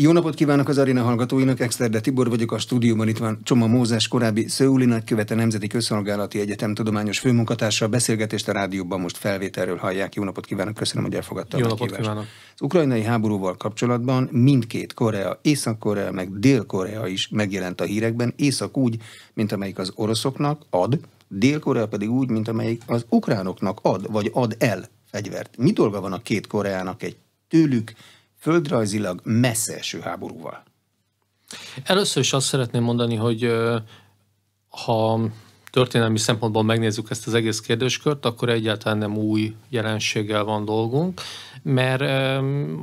Jó napot kívánok az Arina hallgatóinak, Exterde Tibor vagyok, a stúdióban itt van Csoma Mózes, korábbi Szőuli nagykövete Nemzeti Közszolgálati Egyetem tudományos főmunkatársa. A beszélgetést a rádióban most felvételről hallják. Jó napot kívánok, köszönöm, hogy elfogadta Jó a napot kívánok. Az ukrajnai háborúval kapcsolatban mindkét Korea, Észak-Korea meg Dél-Korea is megjelent a hírekben. Észak úgy, mint amelyik az oroszoknak ad, Dél-Korea pedig úgy, mint amelyik az ukránoknak ad, vagy ad el fegyvert. Mi dolga van a két Koreának egy tőlük földrajzilag messze eső háborúval? Először is azt szeretném mondani, hogy ha történelmi szempontból megnézzük ezt az egész kérdéskört, akkor egyáltalán nem új jelenséggel van dolgunk, mert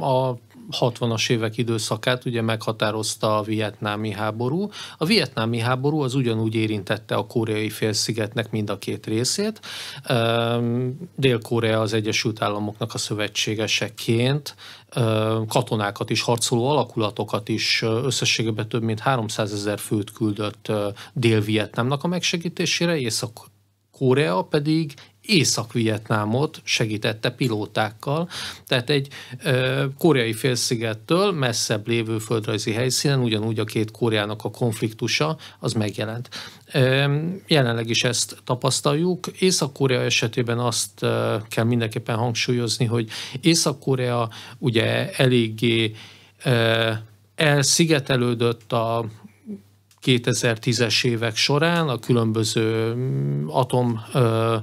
a 60-as évek időszakát ugye meghatározta a vietnámi háború. A vietnámi háború az ugyanúgy érintette a koreai félszigetnek mind a két részét. Ehm, Dél-Korea az Egyesült Államoknak a szövetségeseként ehm, katonákat is, harcoló alakulatokat is összességében több mint 300 ezer főt küldött Dél-Vietnámnak a megsegítésére, Észak Korea pedig Észak-Vietnámot segítette pilótákkal, tehát egy ö, koreai félszigettől messzebb lévő földrajzi helyszínen ugyanúgy a két Koreának a konfliktusa az megjelent. Ö, jelenleg is ezt tapasztaljuk. Észak-Korea esetében azt ö, kell mindenképpen hangsúlyozni, hogy Észak-Korea ugye eléggé ö, elszigetelődött a 2010-es évek során a különböző mm, atom ö,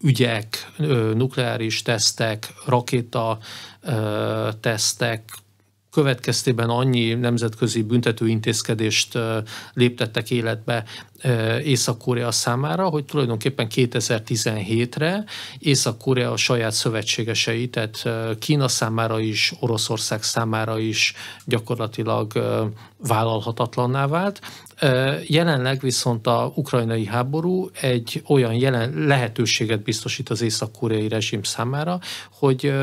ügyek, nukleáris tesztek, rakéta tesztek, következtében annyi nemzetközi intézkedést léptettek életbe Észak-Korea számára, hogy tulajdonképpen 2017-re Észak-Korea a saját szövetségesei, tehát Kína számára is, Oroszország számára is gyakorlatilag vállalhatatlanná vált, Jelenleg viszont a ukrajnai háború egy olyan jelen lehetőséget biztosít az észak-koreai rezsim számára, hogy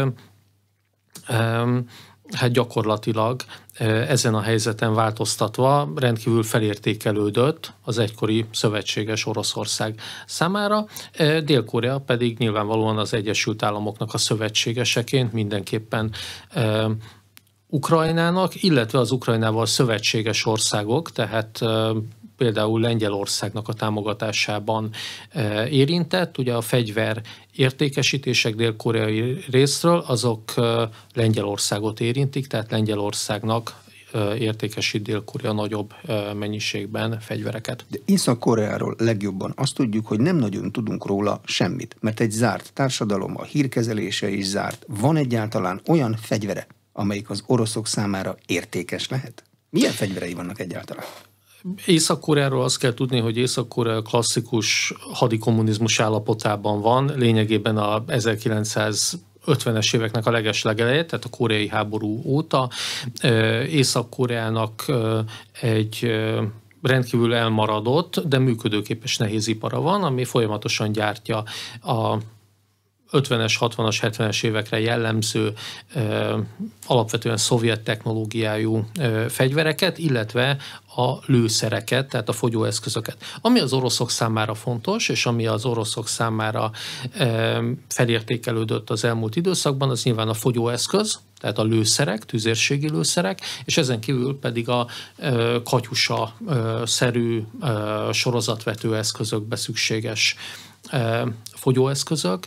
hát gyakorlatilag ezen a helyzeten változtatva rendkívül felértékelődött az egykori szövetséges Oroszország számára, Dél-Korea pedig nyilvánvalóan az Egyesült Államoknak a szövetségeseként mindenképpen Ukrajnának, illetve az Ukrajnával szövetséges országok, tehát például Lengyelországnak a támogatásában érintett. Ugye a fegyver értékesítések dél-koreai részről azok Lengyelországot érintik, tehát Lengyelországnak értékesít Dél-Korea nagyobb mennyiségben fegyvereket. De Észak-Koreáról legjobban azt tudjuk, hogy nem nagyon tudunk róla semmit, mert egy zárt társadalom, a hírkezelése is zárt. Van egyáltalán olyan fegyvere, amelyik az oroszok számára értékes lehet? Milyen fegyverei vannak egyáltalán? Észak-Koreáról azt kell tudni, hogy Észak-Korea klasszikus hadikommunizmus állapotában van, lényegében a 1900 50-es éveknek a leges legeleje, tehát a koreai háború óta. Észak-Koreának egy rendkívül elmaradott, de működőképes nehézipara van, ami folyamatosan gyártja a 50-es, 60-as, 70-es évekre jellemző alapvetően szovjet technológiájú fegyvereket, illetve a lőszereket, tehát a fogyóeszközöket. Ami az oroszok számára fontos, és ami az oroszok számára felértékelődött az elmúlt időszakban, az nyilván a fogyóeszköz, tehát a lőszerek, tüzérségi lőszerek, és ezen kívül pedig a katyusa-szerű sorozatvető eszközökbe szükséges fogyóeszközök,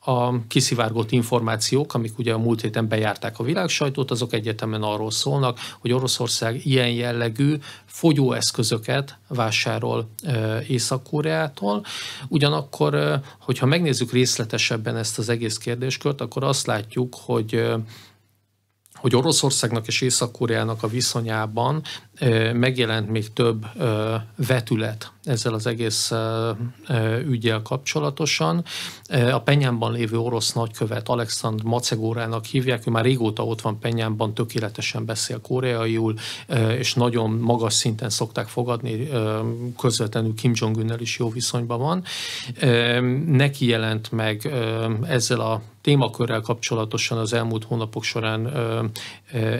a kiszivárgott információk, amik ugye a múlt héten bejárták a világ sajtót, azok egyetemen arról szólnak, hogy Oroszország ilyen jellegű fogyóeszközöket vásárol e, Észak-Koreától. Ugyanakkor, e, hogyha megnézzük részletesebben ezt az egész kérdéskört, akkor azt látjuk, hogy e, hogy Oroszországnak és Észak-Koreának a viszonyában megjelent még több vetület ezzel az egész ügyel kapcsolatosan. A Penyámban lévő orosz nagykövet Alexand Macegórának hívják, ő már régóta ott van Penyámban, tökéletesen beszél koreaiul, és nagyon magas szinten szokták fogadni, közvetlenül Kim Jong-unnel is jó viszonyban van. Neki jelent meg ezzel a témakörrel kapcsolatosan az elmúlt hónapok során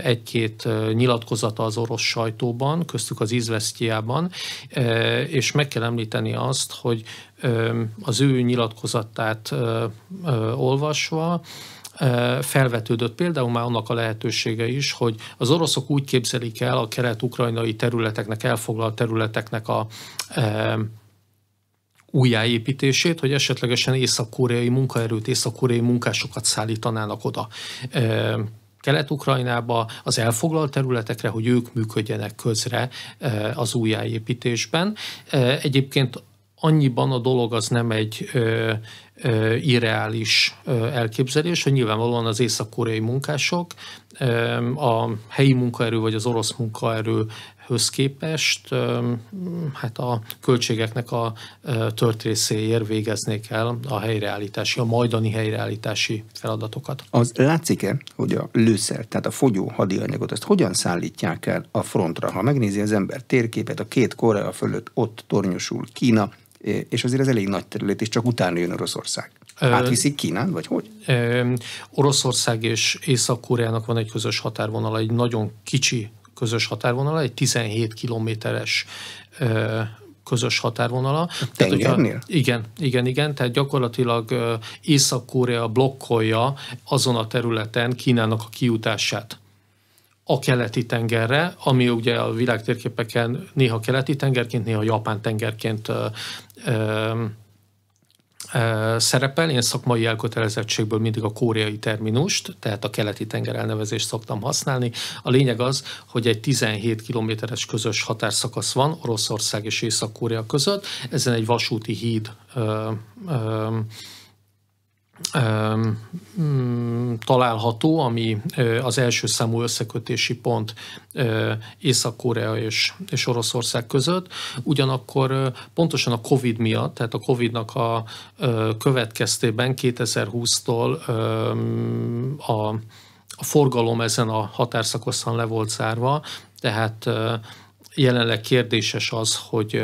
egy-két nyilatkozata az orosz sajtó Portóban, köztük az Izvesztiában, e, és meg kell említeni azt, hogy e, az ő nyilatkozatát e, olvasva, felvetődött például már annak a lehetősége is, hogy az oroszok úgy képzelik el a kelet-ukrajnai területeknek, elfoglalt területeknek a újjáépítését, hogy esetlegesen észak-koreai munkaerőt, észak-koreai munkásokat szállítanának oda. Kelet-Ukrajnába, az elfoglalt területekre, hogy ők működjenek közre eh, az újjáépítésben. Eh, egyébként annyiban a dolog az nem egy eh, irreális elképzelés, hogy nyilvánvalóan az észak-koreai munkások, a helyi munkaerő vagy az orosz munkaerő höz képest hát a költségeknek a tört részéért végeznék el a helyreállítási, a majdani helyreállítási feladatokat. Az látszik-e, hogy a lőszer, tehát a fogyó hadianyagot, ezt hogyan szállítják el a frontra? Ha megnézi az ember térképet, a két Korea fölött ott tornyosul Kína, és azért ez elég nagy terület, és csak utána jön Oroszország. Átviszik Kínán, vagy hogy? Oroszország és Észak-Koreának van egy közös határvonala, egy nagyon kicsi közös határvonala, egy 17 kilométeres közös határvonala. Tehát, hogyha, igen, igen, igen, tehát gyakorlatilag Észak-Korea blokkolja azon a területen Kínának a kijutását a keleti tengerre, ami ugye a világtérképeken néha keleti tengerként, néha japán tengerként ö, ö, szerepel. Én szakmai elkötelezettségből mindig a koreai terminust, tehát a keleti tenger elnevezést szoktam használni. A lényeg az, hogy egy 17 kilométeres közös határszakasz van Oroszország és Észak-Korea között. Ezen egy vasúti híd ö, ö, Mm, található, ami az első számú összekötési pont Észak-Korea és, és Oroszország között. Ugyanakkor pontosan a COVID miatt, tehát a COVID-nak a következtében 2020-tól a, a forgalom ezen a határszakosan le volt zárva, tehát jelenleg kérdéses az, hogy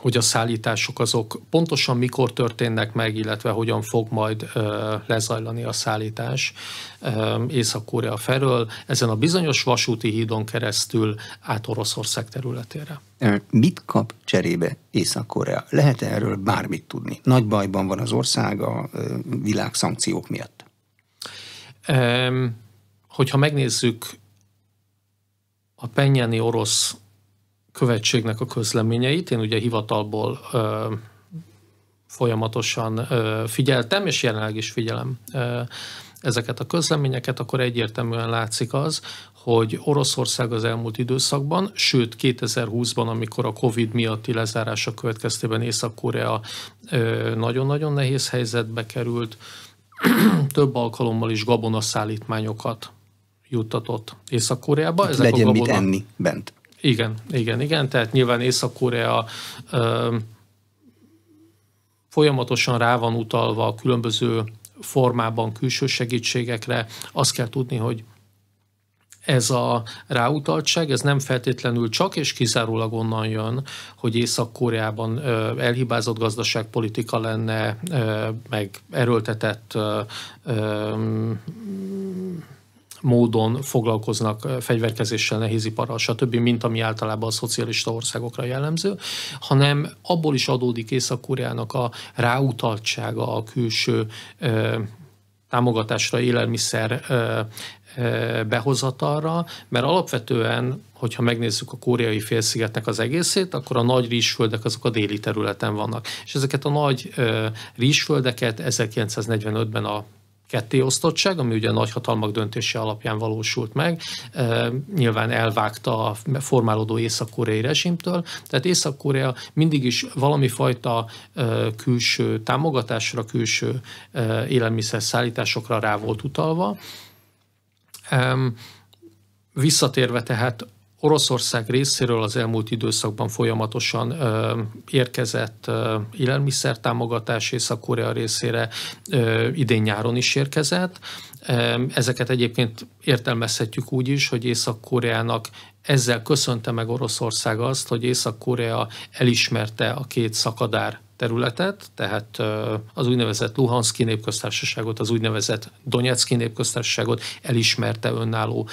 hogy a szállítások azok pontosan mikor történnek meg, illetve hogyan fog majd ö, lezajlani a szállítás Észak-Korea felől, ezen a bizonyos vasúti hídon keresztül át Oroszország területére. Mit kap cserébe Észak-Korea? lehet erről bármit tudni? Nagy bajban van az ország a világ szankciók miatt. Hogyha megnézzük a penyeni orosz követségnek a közleményeit. Én ugye hivatalból ö, folyamatosan ö, figyeltem, és jelenleg is figyelem ö, ezeket a közleményeket, akkor egyértelműen látszik az, hogy Oroszország az elmúlt időszakban, sőt 2020-ban, amikor a Covid miatti lezárások következtében Észak-Korea nagyon-nagyon nehéz helyzetbe került, több alkalommal is gabonaszállítmányokat juttatott Észak-Koreába. Ezek legyen a gabona... mit enni bent. Igen, igen, igen. Tehát nyilván Észak-Korea folyamatosan rá van utalva a különböző formában külső segítségekre. Azt kell tudni, hogy ez a ráutaltság, ez nem feltétlenül csak és kizárólag onnan jön, hogy Észak-Koreában elhibázott gazdaságpolitika lenne, meg erőltetett módon foglalkoznak fegyverkezéssel, nehéziparral, stb., mint ami általában a szocialista országokra jellemző, hanem abból is adódik Észak-Koreának a ráutaltsága a külső ö, támogatásra, élelmiszer ö, behozatalra, mert alapvetően, hogyha megnézzük a koreai félszigetnek az egészét, akkor a nagy rizsföldek azok a déli területen vannak. És ezeket a nagy rizsföldeket 1945-ben a kettéosztottság, ami ugye a nagyhatalmak döntése alapján valósult meg, nyilván elvágta a formálódó észak-koreai rezsimtől, tehát Észak-Korea mindig is valami fajta külső támogatásra, külső élelmiszer szállításokra rá volt utalva. Visszatérve tehát Oroszország részéről az elmúlt időszakban folyamatosan ö, érkezett ö, élelmiszertámogatás Észak-Korea részére, ö, idén nyáron is érkezett. Ö, Ezeket egyébként értelmezhetjük úgy is, hogy Észak-Koreának ezzel köszönte meg Oroszország azt, hogy Észak-Korea elismerte a két szakadár területet, tehát az úgynevezett Luhanszki népköztársaságot, az úgynevezett Donetszki népköztársaságot elismerte önálló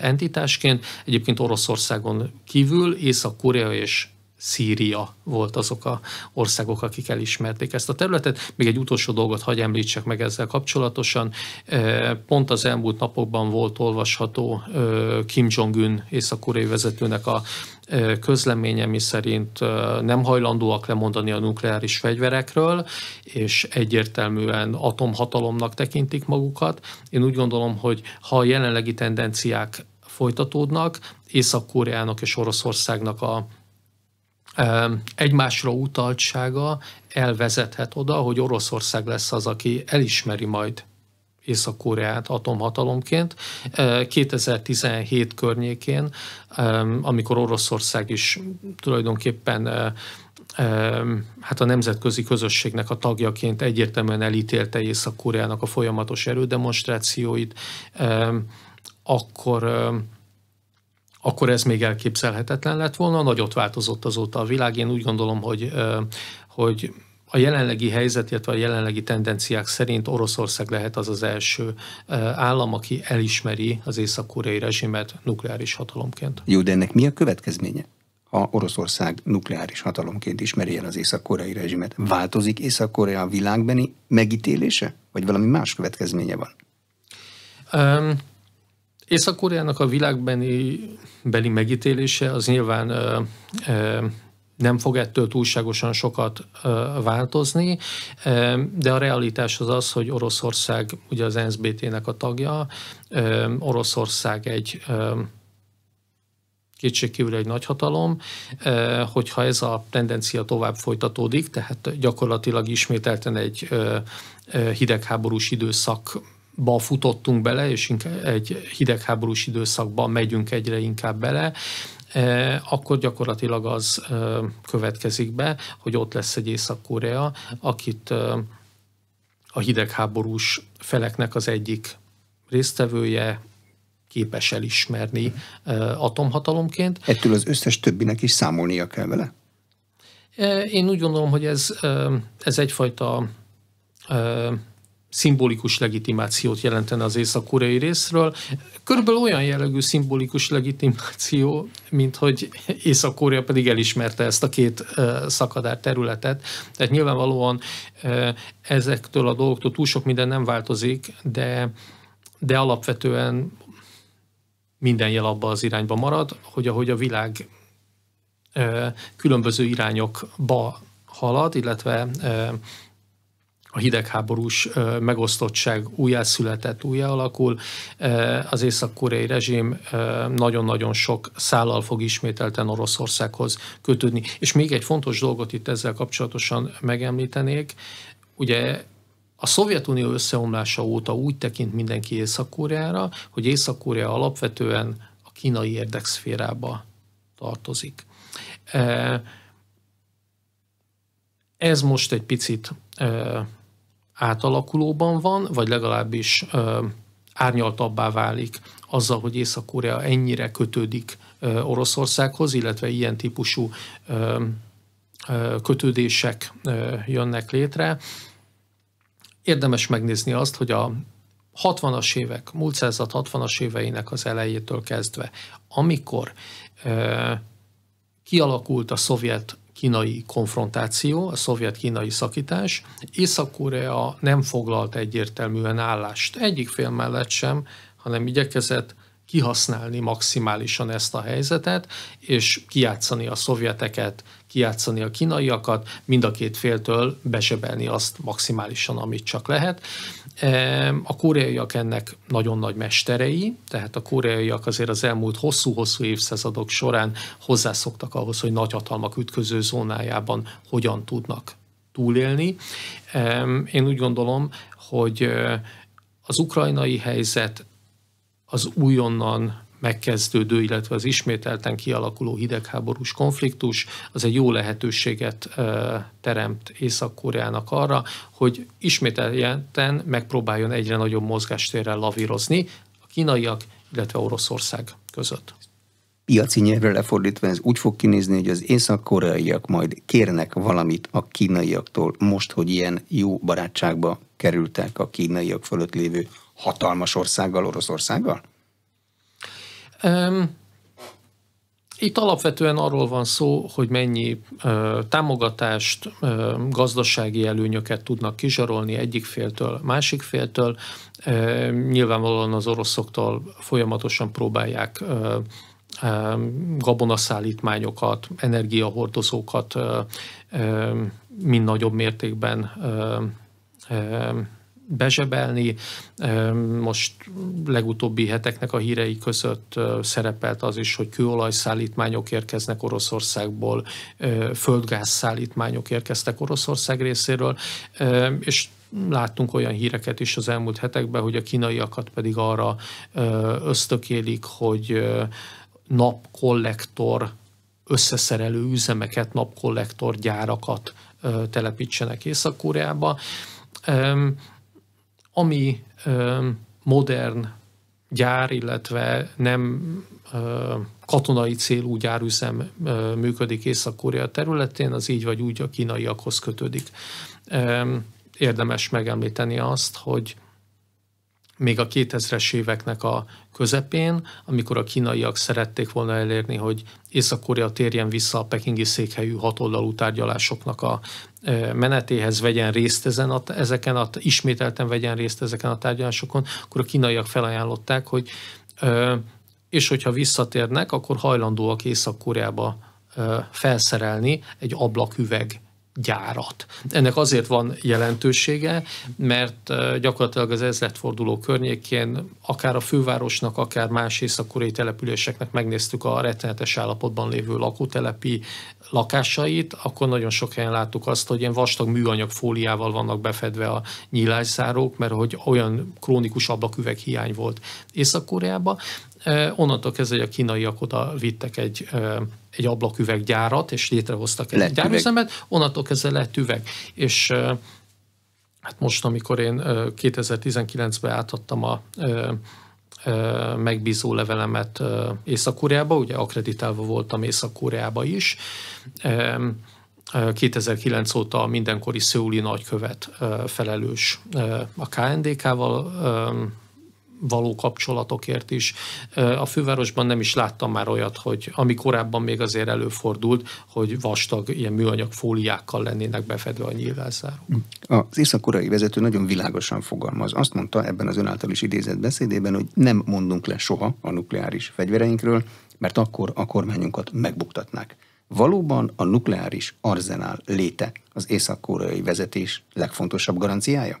entitásként. Egyébként Oroszországon kívül Észak-Korea és Szíria volt azok a országok, akik elismerték ezt a területet. Még egy utolsó dolgot hagy említsek meg ezzel kapcsolatosan. Pont az elmúlt napokban volt olvasható Kim Jong-un észak-koreai vezetőnek a közleménye, mi szerint nem hajlandóak lemondani a nukleáris fegyverekről, és egyértelműen atomhatalomnak tekintik magukat. Én úgy gondolom, hogy ha a jelenlegi tendenciák folytatódnak, Észak-Koreának és Oroszországnak a egymásra utaltsága elvezethet oda, hogy Oroszország lesz az, aki elismeri majd Észak-Koreát atomhatalomként. 2017 környékén, amikor Oroszország is tulajdonképpen hát a nemzetközi közösségnek a tagjaként egyértelműen elítélte Észak-Koreának a folyamatos erődemonstrációit, akkor akkor ez még elképzelhetetlen lett volna, nagyot változott azóta a világ. Én úgy gondolom, hogy, hogy a jelenlegi helyzet, illetve a jelenlegi tendenciák szerint Oroszország lehet az az első állam, aki elismeri az észak-koreai rezsimet nukleáris hatalomként. Jó, de ennek mi a következménye? ha Oroszország nukleáris hatalomként ismeri el az észak-koreai rezsimet. Változik Észak-Korea világbeni megítélése? Vagy valami más következménye van? Um, Észak-Koreának a világbeni beli megítélése az nyilván ö, ö, nem fog ettől túlságosan sokat ö, változni, ö, de a realitás az az, hogy Oroszország ugye az NSBT-nek a tagja, ö, Oroszország egy ö, kétségkívül egy nagyhatalom, hogyha ez a tendencia tovább folytatódik, tehát gyakorlatilag ismételten egy hidegháborús időszak ba futottunk bele, és inkább egy hidegháborús időszakban megyünk egyre inkább bele, e, akkor gyakorlatilag az e, következik be, hogy ott lesz egy Észak-Korea, akit e, a hidegháborús feleknek az egyik résztvevője képes elismerni atomhatalomként. Ettől az összes többinek is számolnia kell vele? Én úgy gondolom, hogy ez, ez egyfajta szimbolikus legitimációt jelentene az észak-koreai részről. Körülbelül olyan jellegű szimbolikus legitimáció, mint hogy Észak-Korea pedig elismerte ezt a két szakadár területet. Tehát nyilvánvalóan ezektől a dolgoktól túl sok minden nem változik, de, de alapvetően minden jel abba az irányba marad, hogy ahogy a világ különböző irányokba halad, illetve a hidegháborús megosztottság újjászületett, újjá alakul. Az észak-koreai rezsim nagyon-nagyon sok szállal fog ismételten Oroszországhoz kötődni. És még egy fontos dolgot itt ezzel kapcsolatosan megemlítenék. Ugye a Szovjetunió összeomlása óta úgy tekint mindenki Észak-Koreára, hogy Észak-Korea alapvetően a kínai érdekszférába tartozik. Ez most egy picit átalakulóban van, vagy legalábbis ö, árnyaltabbá válik azzal, hogy Észak-Korea ennyire kötődik ö, Oroszországhoz, illetve ilyen típusú ö, kötődések jönnek létre. Érdemes megnézni azt, hogy a 60-as évek, múlt század 60-as éveinek az elejétől kezdve, amikor kialakult a szovjet kínai konfrontáció, a szovjet-kínai szakítás. Észak-Korea nem foglalt egyértelműen állást egyik fél mellett sem, hanem igyekezett kihasználni maximálisan ezt a helyzetet, és kiátszani a szovjeteket kiátszani a kínaiakat, mind a két féltől besebelni azt maximálisan, amit csak lehet. A koreaiak ennek nagyon nagy mesterei, tehát a koreaiak azért az elmúlt hosszú-hosszú évszázadok során hozzászoktak ahhoz, hogy nagyhatalmak ütköző zónájában hogyan tudnak túlélni. Én úgy gondolom, hogy az ukrajnai helyzet az újonnan megkezdődő, illetve az ismételten kialakuló hidegháborús konfliktus, az egy jó lehetőséget teremt Észak-Koreának arra, hogy ismételten megpróbáljon egyre nagyobb mozgástérrel lavírozni a kínaiak, illetve Oroszország között piaci nyelvre lefordítva ez úgy fog kinézni, hogy az észak-koreaiak majd kérnek valamit a kínaiaktól, most, hogy ilyen jó barátságba kerültek a kínaiak fölött lévő hatalmas országgal, Oroszországgal? Um, itt alapvetően arról van szó, hogy mennyi ö, támogatást, ö, gazdasági előnyöket tudnak kizsarolni egyik féltől, másik féltől. Ö, nyilvánvalóan az oroszoktól folyamatosan próbálják ö, ö, gabonaszállítmányokat, energiahordozókat ö, ö, mind nagyobb mértékben ö, ö, bezsebelni. Most legutóbbi heteknek a hírei között szerepelt az is, hogy kőolajszállítmányok érkeznek Oroszországból, földgázszállítmányok érkeztek Oroszország részéről, és láttunk olyan híreket is az elmúlt hetekben, hogy a kínaiakat pedig arra ösztökélik, hogy napkollektor összeszerelő üzemeket, napkollektor gyárakat telepítsenek Észak-Koreába ami ö, modern gyár, illetve nem ö, katonai célú gyárüzem ö, működik Észak-Korea területén, az így vagy úgy a kínaiakhoz kötődik. Ö, érdemes megemlíteni azt, hogy még a 2000-es éveknek a közepén, amikor a kínaiak szerették volna elérni, hogy Észak-Korea térjen vissza a pekingi székhelyű hatoldalú tárgyalásoknak a e, menetéhez, vegyen részt ezen a, ezeken a, ismételten vegyen részt ezeken a tárgyalásokon, akkor a kínaiak felajánlották, hogy e, és hogyha visszatérnek, akkor hajlandóak Észak-Koreába e, felszerelni egy ablaküveg gyárat. Ennek azért van jelentősége, mert gyakorlatilag az ezletforduló környékén akár a fővárosnak, akár más észak településeknek megnéztük a rettenetes állapotban lévő lakótelepi lakásait, akkor nagyon sok helyen láttuk azt, hogy ilyen vastag műanyag fóliával vannak befedve a nyílászárók, mert hogy olyan krónikus ablaküveg hiány volt Észak-Koreában, onnantól kezdve, hogy a kínaiak oda vittek egy, egy ablaküveggyárat, és létrehoztak egy gyárüzemet, onnantól kezdve lett üveg. És hát most, amikor én 2019-ben átadtam a megbízó levelemet Észak-Koreába, ugye akreditálva voltam Észak-Koreába is, 2009 óta mindenkori szőuli nagykövet felelős a KNDK-val való kapcsolatokért is. A fővárosban nem is láttam már olyat, hogy ami korábban még azért előfordult, hogy vastag ilyen műanyag fóliákkal lennének befedve a nyílászárok. Az észak-koreai vezető nagyon világosan fogalmaz. Azt mondta ebben az önáltal is idézett beszédében, hogy nem mondunk le soha a nukleáris fegyvereinkről, mert akkor a kormányunkat megbuktatnák. Valóban a nukleáris arzenál léte az észak-koreai vezetés legfontosabb garanciája?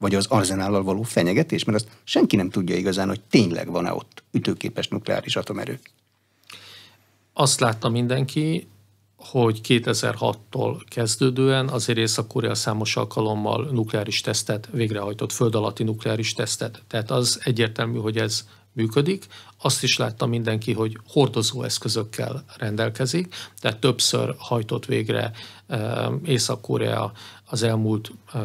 vagy az arzenállal való fenyegetés, mert azt senki nem tudja igazán, hogy tényleg van-e ott ütőképes nukleáris atomerő. Azt látta mindenki, hogy 2006-tól kezdődően azért Észak-Korea számos alkalommal nukleáris tesztet végrehajtott, föld alatti nukleáris tesztet. Tehát az egyértelmű, hogy ez működik. Azt is látta mindenki, hogy hordozó eszközökkel rendelkezik, tehát többször hajtott végre eh, Észak-Korea az elmúlt eh,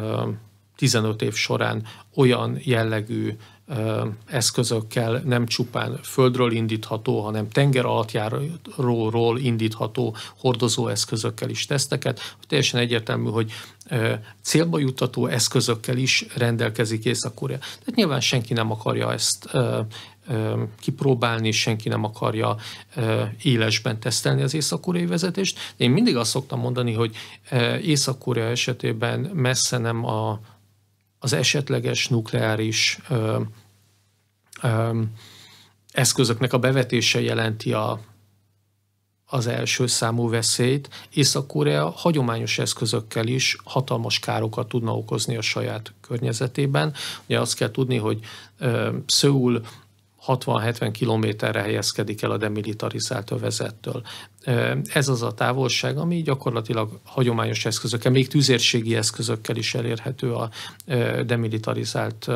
15 év során olyan jellegű eszközökkel nem csupán földről indítható, hanem tenger alattjáróról indítható hordozóeszközökkel is teszteket. Teljesen egyértelmű, hogy célba juttató eszközökkel is rendelkezik Észak-Korea. Tehát nyilván senki nem akarja ezt kipróbálni, senki nem akarja élesben tesztelni az észak-koreai vezetést. De én mindig azt szoktam mondani, hogy észak esetében messze nem a az esetleges nukleáris ö, ö, eszközöknek a bevetése jelenti a, az első számú veszélyt. Észak-Korea hagyományos eszközökkel is hatalmas károkat tudna okozni a saját környezetében. Ugye azt kell tudni, hogy ö, Szöul 60-70 kilométerre helyezkedik el a demilitarizált övezettől. Ez az a távolság, ami gyakorlatilag hagyományos eszközökkel, még tűzérségi eszközökkel is elérhető a demilitarizált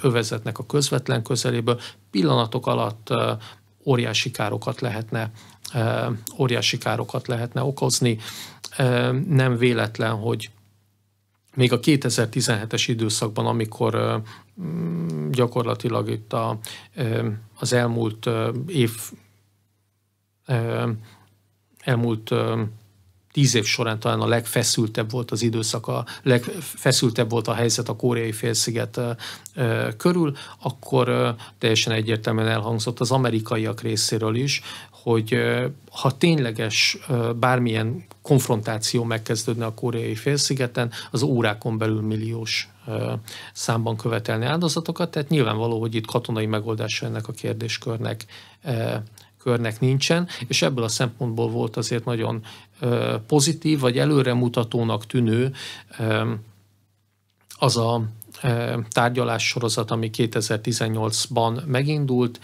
övezetnek a közvetlen közeléből. Pillanatok alatt óriási károkat lehetne, óriási károkat lehetne okozni. Nem véletlen, hogy még a 2017-es időszakban, amikor mm, gyakorlatilag itt a, az elmúlt év, elmúlt tíz év során talán a legfeszültebb volt az időszak, a legfeszültebb volt a helyzet a koreai félsziget körül, akkor teljesen egyértelműen elhangzott az amerikaiak részéről is, hogy ha tényleges bármilyen konfrontáció megkezdődne a koreai félszigeten, az órákon belül milliós számban követelni áldozatokat, tehát nyilvánvaló, hogy itt katonai megoldása ennek a kérdéskörnek körnek nincsen, és ebből a szempontból volt azért nagyon pozitív, vagy előremutatónak tűnő az a tárgyalás sorozat, ami 2018-ban megindult.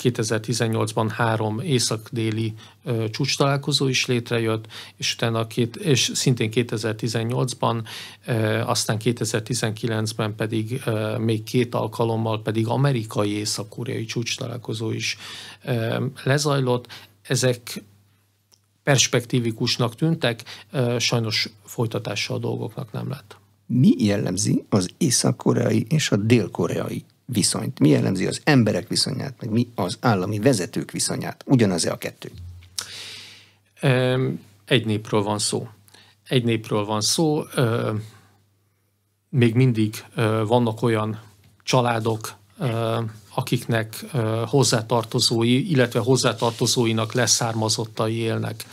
2018-ban három észak-déli csúcs találkozó is létrejött, és utána két, és szintén 2018-ban, aztán 2019-ben pedig még két alkalommal pedig amerikai észak-koreai csúcs találkozó is lezajlott. Ezek perspektívikusnak tűntek, sajnos folytatása a dolgoknak nem lett mi jellemzi az észak-koreai és a dél-koreai viszonyt? Mi jellemzi az emberek viszonyát, meg mi az állami vezetők viszonyát? Ugyanaz-e a kettő? Egy népről van szó. Egy népről van szó. Még mindig vannak olyan családok, akiknek hozzátartozói, illetve hozzátartozóinak leszármazottai élnek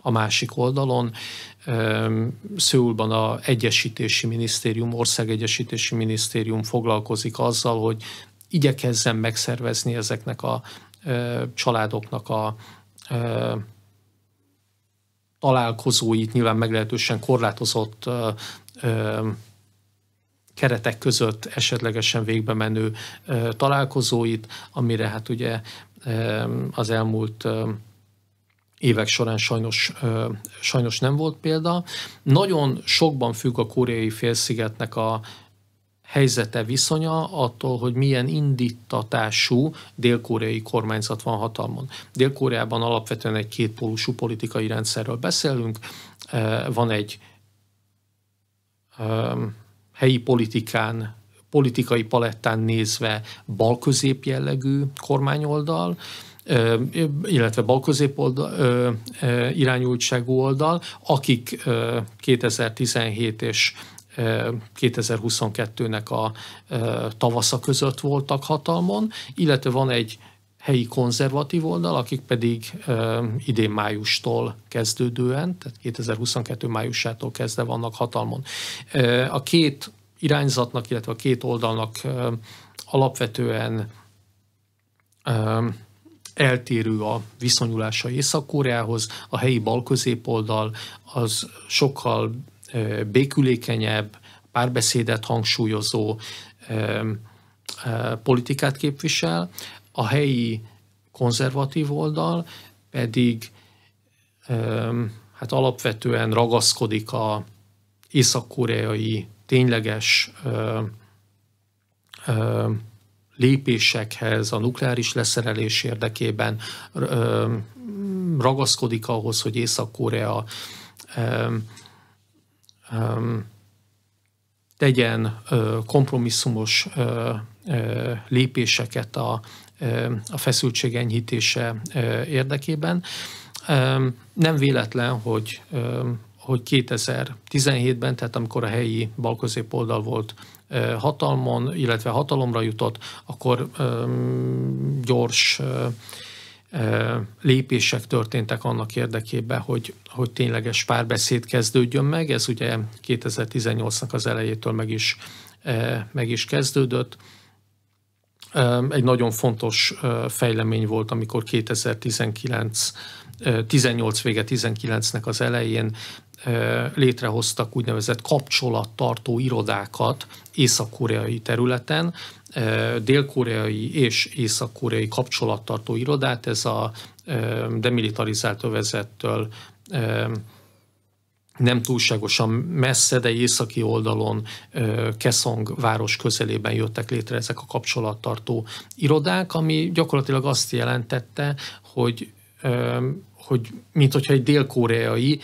a másik oldalon. Szőulban a Egyesítési Minisztérium, Országegyesítési Minisztérium foglalkozik azzal, hogy igyekezzen megszervezni ezeknek a családoknak a találkozóit, nyilván meglehetősen korlátozott keretek között esetlegesen végbe menő találkozóit, amire hát ugye az elmúlt évek során sajnos, sajnos nem volt példa. Nagyon sokban függ a koreai félszigetnek a helyzete viszonya attól, hogy milyen indítatású dél-koreai kormányzat van hatalmon. Dél-Koreában alapvetően egy kétpólusú politikai rendszerről beszélünk, van egy helyi politikán politikai palettán nézve balközép jellegű kormányoldal, illetve balközép oldal, irányultságú oldal, akik 2017 és 2022-nek a tavasza között voltak hatalmon, illetve van egy helyi konzervatív oldal, akik pedig ö, idén májustól kezdődően, tehát 2022 májusától kezdve vannak hatalmon. Ö, a két irányzatnak, illetve a két oldalnak ö, alapvetően ö, eltérő a viszonyulása Észak-Koreához, a helyi balközépoldal az sokkal békülékenyebb, párbeszédet hangsúlyozó politikát képvisel, a helyi konzervatív oldal pedig hát alapvetően ragaszkodik a észak-koreai tényleges lépésekhez, a nukleáris leszerelés érdekében ragaszkodik ahhoz, hogy Észak-Korea tegyen kompromisszumos lépéseket a, a feszültség enyhítése érdekében. Nem véletlen, hogy hogy 2017-ben, tehát amikor a helyi balközép oldal volt hatalmon, illetve hatalomra jutott, akkor gyors lépések történtek annak érdekében, hogy, hogy tényleges párbeszéd kezdődjön meg. Ez ugye 2018-nak az elejétől meg is, meg is kezdődött. Egy nagyon fontos fejlemény volt, amikor 2019 18 vége 19-nek az elején létrehoztak úgynevezett kapcsolattartó irodákat észak-koreai területen, dél-koreai és észak-koreai kapcsolattartó irodát, ez a demilitarizált övezettől nem túlságosan messze, de északi oldalon Keszong város közelében jöttek létre ezek a kapcsolattartó irodák, ami gyakorlatilag azt jelentette, hogy hogy mint hogyha egy dél-koreai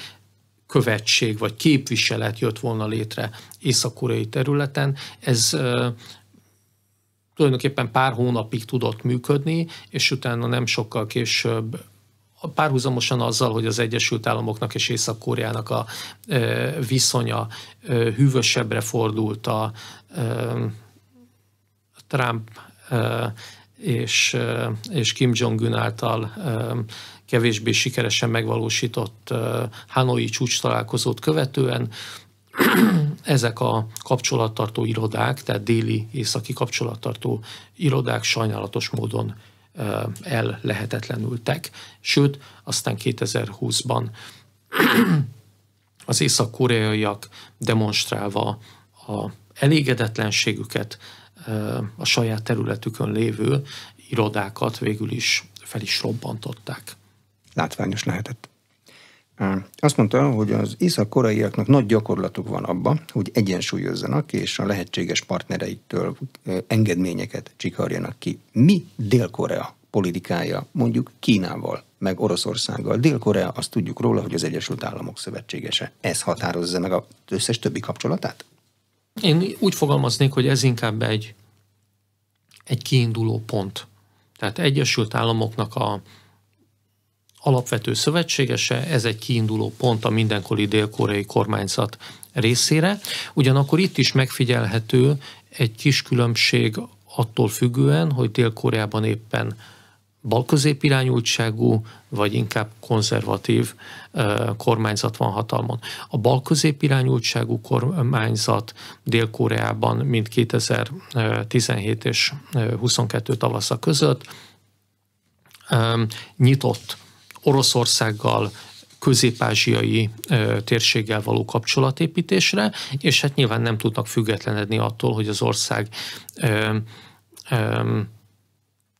követség vagy képviselet jött volna létre észak-koreai területen, ez tulajdonképpen pár hónapig tudott működni, és utána nem sokkal később párhuzamosan azzal, hogy az Egyesült Államoknak és Észak-Koreának a viszonya hűvösebbre fordult a Trump és, és Kim Jong-un által kevésbé sikeresen megvalósított Hanoi csúcs találkozót követően ezek a kapcsolattartó irodák, tehát déli északi kapcsolattartó irodák sajnálatos módon el lehetetlenültek, sőt, aztán 2020-ban az észak-koreaiak demonstrálva a elégedetlenségüket a saját területükön lévő irodákat végül is fel is robbantották látványos lehetett. Azt mondta, hogy az iszak koreaiaknak nagy gyakorlatuk van abban, hogy egyensúlyozzanak, és a lehetséges partnereiktől engedményeket csikarjanak ki. Mi Dél-Korea politikája mondjuk Kínával, meg Oroszországgal. Dél-Korea azt tudjuk róla, hogy az Egyesült Államok szövetségese. Ez határozza meg az összes többi kapcsolatát? Én úgy fogalmaznék, hogy ez inkább egy, egy kiinduló pont. Tehát Egyesült Államoknak a, alapvető szövetségese, ez egy kiinduló pont a mindenkori dél-koreai kormányzat részére. Ugyanakkor itt is megfigyelhető egy kis különbség attól függően, hogy Dél-Koreában éppen balközép irányultságú, vagy inkább konzervatív kormányzat van hatalmon. A balközép irányultságú kormányzat Dél-Koreában, mint 2017 és 22 tavasza között nyitott Oroszországgal, közép-ázsiai térséggel való kapcsolatépítésre, és hát nyilván nem tudnak függetlenedni attól, hogy az ország ö, ö,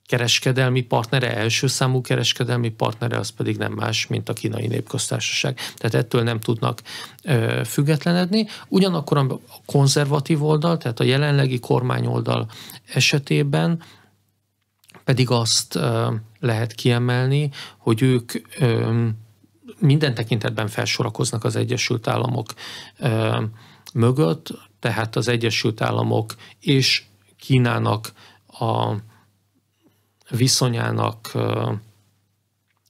kereskedelmi partnere, első számú kereskedelmi partnere, az pedig nem más, mint a kínai népköztársaság. Tehát ettől nem tudnak ö, függetlenedni. Ugyanakkor a konzervatív oldal, tehát a jelenlegi kormány oldal esetében pedig azt lehet kiemelni, hogy ők minden tekintetben felsorakoznak az Egyesült Államok mögött, tehát az Egyesült Államok és Kínának a viszonyának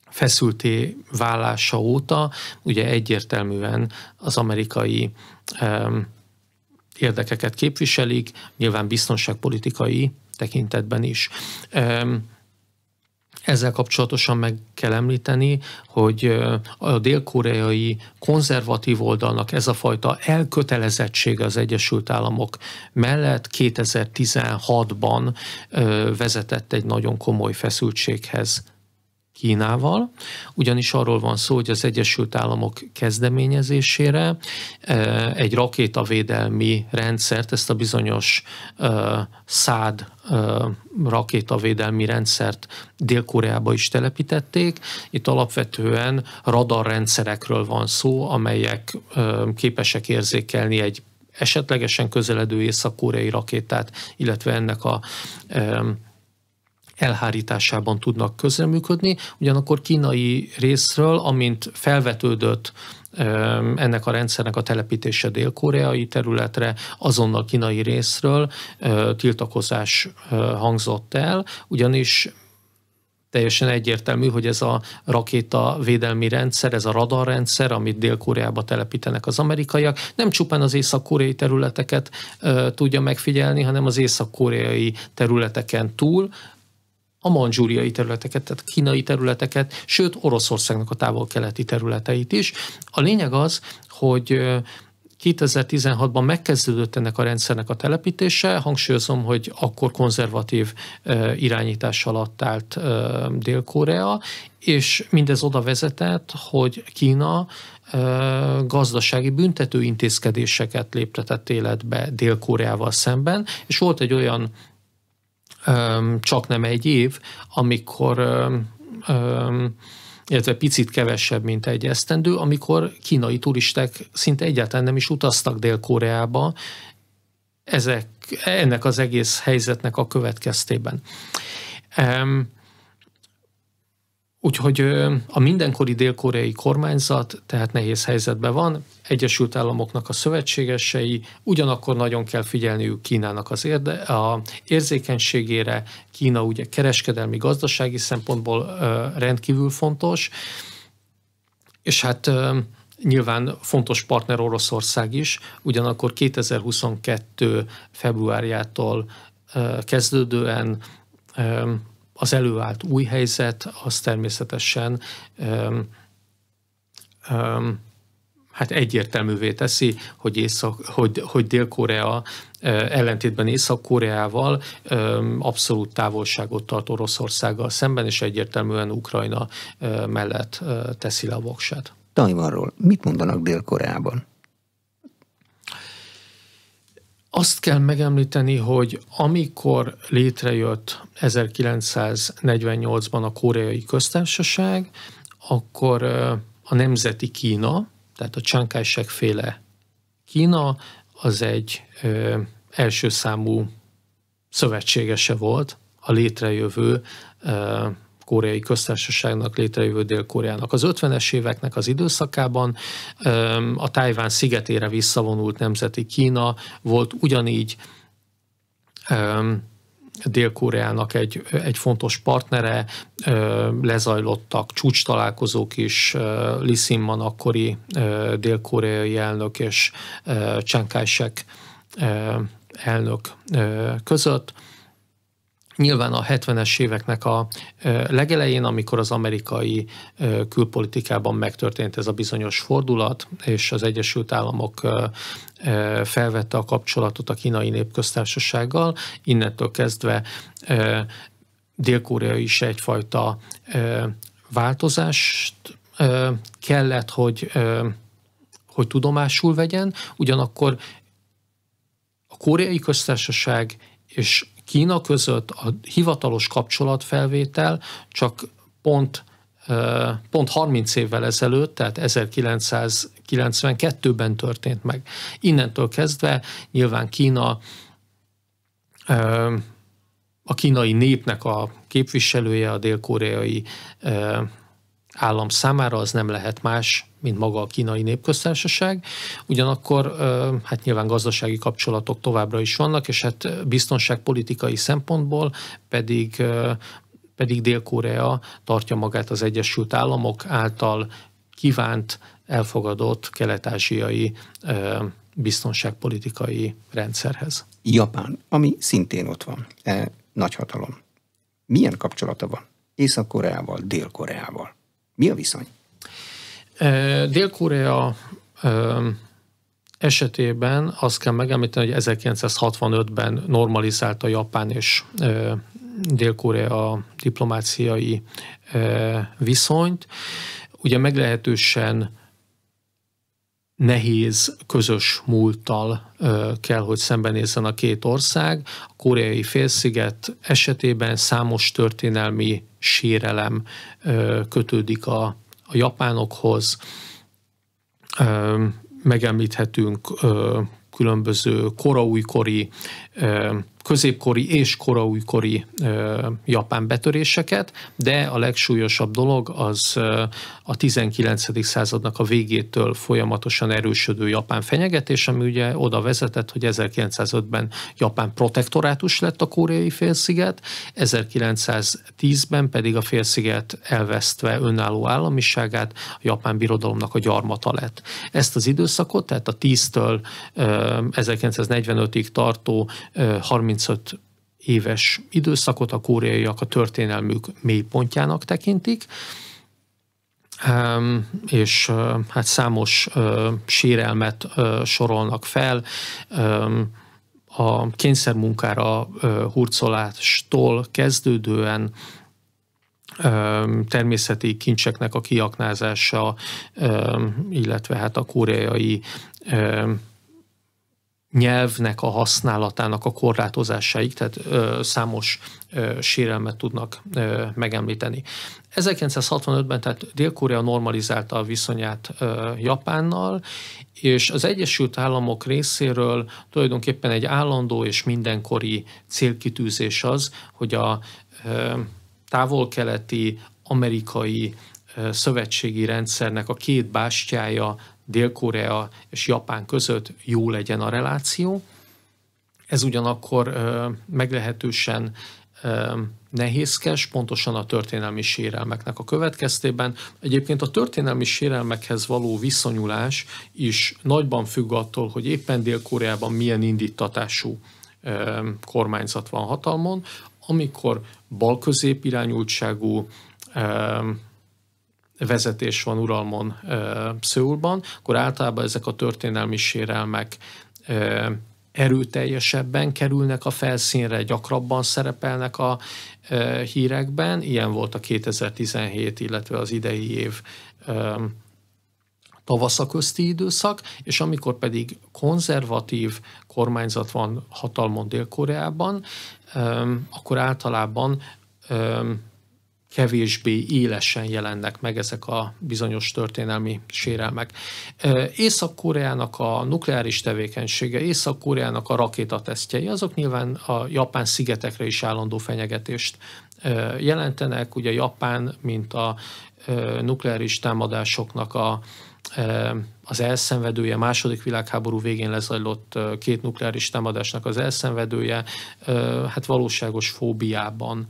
feszülté válása óta ugye egyértelműen az amerikai érdekeket képviselik, nyilván biztonságpolitikai tekintetben is. Ezzel kapcsolatosan meg kell említeni, hogy a dél-koreai konzervatív oldalnak ez a fajta elkötelezettsége az Egyesült Államok mellett 2016-ban vezetett egy nagyon komoly feszültséghez Kínával, ugyanis arról van szó, hogy az Egyesült Államok kezdeményezésére eh, egy rakétavédelmi rendszert, ezt a bizonyos eh, szád eh, rakétavédelmi rendszert Dél-Koreába is telepítették. Itt alapvetően radarrendszerekről van szó, amelyek képesek érzékelni egy esetlegesen közeledő észak-koreai rakétát, illetve ennek a elhárításában tudnak közreműködni. Ugyanakkor kínai részről, amint felvetődött ennek a rendszernek a telepítése dél-koreai területre, azonnal kínai részről tiltakozás hangzott el, ugyanis teljesen egyértelmű, hogy ez a rakéta védelmi rendszer, ez a radarrendszer, amit Dél-Koreába telepítenek az amerikaiak, nem csupán az észak-koreai területeket ö, tudja megfigyelni, hanem az észak-koreai területeken túl a manzsúriai területeket, tehát kínai területeket, sőt Oroszországnak a távol-keleti területeit is. A lényeg az, hogy 2016-ban megkezdődött ennek a rendszernek a telepítése, hangsúlyozom, hogy akkor konzervatív irányítás alatt állt Dél-Korea, és mindez oda vezetett, hogy Kína gazdasági büntető intézkedéseket léptetett életbe Dél-Koreával szemben, és volt egy olyan csak nem egy év, amikor illetve picit kevesebb, mint egy esztendő, amikor kínai turisták szinte egyáltalán nem is utaztak Dél-Koreába, ezek, ennek az egész helyzetnek a következtében. Úgyhogy a mindenkori dél-koreai kormányzat tehát nehéz helyzetben van, Egyesült Államoknak a szövetségesei, ugyanakkor nagyon kell figyelniük Kínának az érde, a érzékenységére. Kína ugye kereskedelmi, gazdasági szempontból rendkívül fontos, és hát Nyilván fontos partner Oroszország is, ugyanakkor 2022. februárjától kezdődően az előállt új helyzet, az természetesen öm, öm, hát egyértelművé teszi, hogy, Észak, hogy, hogy Dél-Korea ellentétben Észak-Koreával abszolút távolságot tart Oroszországgal szemben, és egyértelműen Ukrajna mellett teszi le a voksát. Tajvanról mit mondanak Dél-Koreában? Azt kell megemlíteni, hogy amikor létrejött 1948-ban a koreai köztársaság, akkor a nemzeti Kína, tehát a Chiang féle Kína, az egy első számú szövetségese volt a létrejövő koreai köztársaságnak létrejövő Dél-Koreának. Az 50-es éveknek az időszakában a Tájván szigetére visszavonult nemzeti Kína volt ugyanígy Dél-Koreának egy, egy fontos partnere, lezajlottak csúcs találkozók is, Lissimman akkori dél-koreai elnök és Chiang elnök között. Nyilván a 70-es éveknek a legelején, amikor az amerikai külpolitikában megtörtént ez a bizonyos fordulat, és az Egyesült Államok felvette a kapcsolatot a kínai népköztársasággal, innentől kezdve Dél-Korea is egyfajta változást kellett, hogy, hogy tudomásul vegyen, ugyanakkor a koreai köztársaság és Kína között a hivatalos kapcsolatfelvétel csak pont pont 30 évvel ezelőtt, tehát 1992-ben történt meg. Innentől kezdve nyilván Kína a kínai népnek a képviselője, a dél-koreai állam számára az nem lehet más, mint maga a kínai népköztársaság. Ugyanakkor hát nyilván gazdasági kapcsolatok továbbra is vannak, és hát biztonságpolitikai szempontból pedig pedig Dél-Korea tartja magát az Egyesült Államok által kívánt, elfogadott kelet-ázsiai biztonságpolitikai rendszerhez. Japán, ami szintén ott van, e, nagy nagyhatalom. Milyen kapcsolata van Észak-Koreával, Dél-Koreával? Mi a viszony? Dél-Korea esetében azt kell megemlíteni, hogy 1965-ben normalizálta Japán és Dél-Korea diplomáciai viszonyt. Ugye meglehetősen nehéz közös múlttal kell, hogy szembenézzen a két ország. A koreai félsziget esetében számos történelmi sérelem kötődik a, a japánokhoz. Megemlíthetünk különböző koraújkori középkori és koraújkori japán betöréseket, de a legsúlyosabb dolog az a 19. századnak a végétől folyamatosan erősödő japán fenyegetés, ami ugye oda vezetett, hogy 1905-ben japán protektorátus lett a koreai félsziget, 1910-ben pedig a félsziget elvesztve önálló államiságát a japán birodalomnak a gyarmata lett. Ezt az időszakot, tehát a 10-től 1945-ig tartó 30 35 éves időszakot a koreaiak a történelmük mélypontjának tekintik, és hát számos sérelmet sorolnak fel, a kényszermunkára hurcolástól kezdődően természeti kincseknek a kiaknázása, illetve hát a koreai nyelvnek a használatának a korlátozásaik, tehát ö, számos ö, sérelmet tudnak ö, megemlíteni. 1965-ben tehát Dél-Korea normalizálta a viszonyát ö, Japánnal, és az Egyesült Államok részéről tulajdonképpen egy állandó és mindenkori célkitűzés az, hogy a ö, távol-keleti amerikai szövetségi rendszernek a két bástyája Dél-Korea és Japán között jó legyen a reláció. Ez ugyanakkor meglehetősen nehézkes, pontosan a történelmi sérelmeknek a következtében. Egyébként a történelmi sérelmekhez való viszonyulás is nagyban függ attól, hogy éppen Dél-Koreában milyen indítatású kormányzat van hatalmon. Amikor balközép irányultságú vezetés van uralmon Szőulban, akkor általában ezek a történelmi sérelmek erőteljesebben kerülnek a felszínre, gyakrabban szerepelnek a hírekben. Ilyen volt a 2017, illetve az idei év e, tavasza közti időszak, és amikor pedig konzervatív kormányzat van hatalmon Dél-Koreában, akkor általában kevésbé élesen jelennek meg ezek a bizonyos történelmi sérelmek. Észak-Koreának a nukleáris tevékenysége, Észak-Koreának a rakétatesztjei, azok nyilván a japán szigetekre is állandó fenyegetést jelentenek. Ugye Japán, mint a nukleáris támadásoknak a az elszenvedője, második világháború végén lezajlott két nukleáris támadásnak az elszenvedője, hát valóságos fóbiában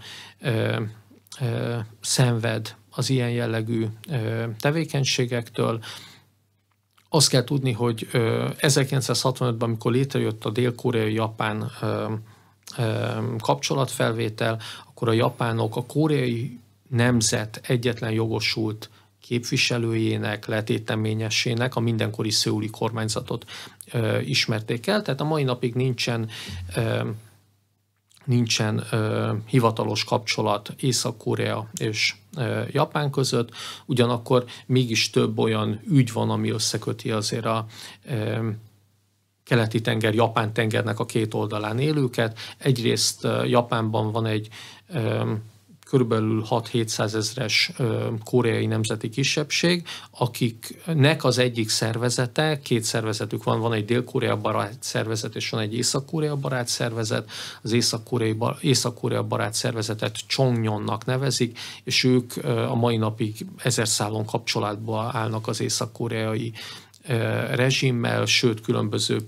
szenved az ilyen jellegű tevékenységektől. Azt kell tudni, hogy 1965-ben, amikor létrejött a dél-koreai-japán kapcsolatfelvétel, akkor a japánok a koreai nemzet egyetlen jogosult képviselőjének, letéteményessének a mindenkori szőuli kormányzatot ö, ismerték el. Tehát a mai napig nincsen ö, nincsen ö, hivatalos kapcsolat Észak-Korea és ö, Japán között, ugyanakkor mégis több olyan ügy van, ami összeköti azért a ö, keleti tenger, japán tengernek a két oldalán élőket. Egyrészt ö, Japánban van egy ö, körülbelül 6-700 ezres koreai nemzeti kisebbség, akiknek az egyik szervezete, két szervezetük van, van egy dél-korea barát szervezet és van egy észak-korea barát szervezet, az észak-korea észak barát szervezetet csongnyonnak nevezik, és ők a mai napig ezer szálon kapcsolatban állnak az észak-koreai rezsimmel, sőt különböző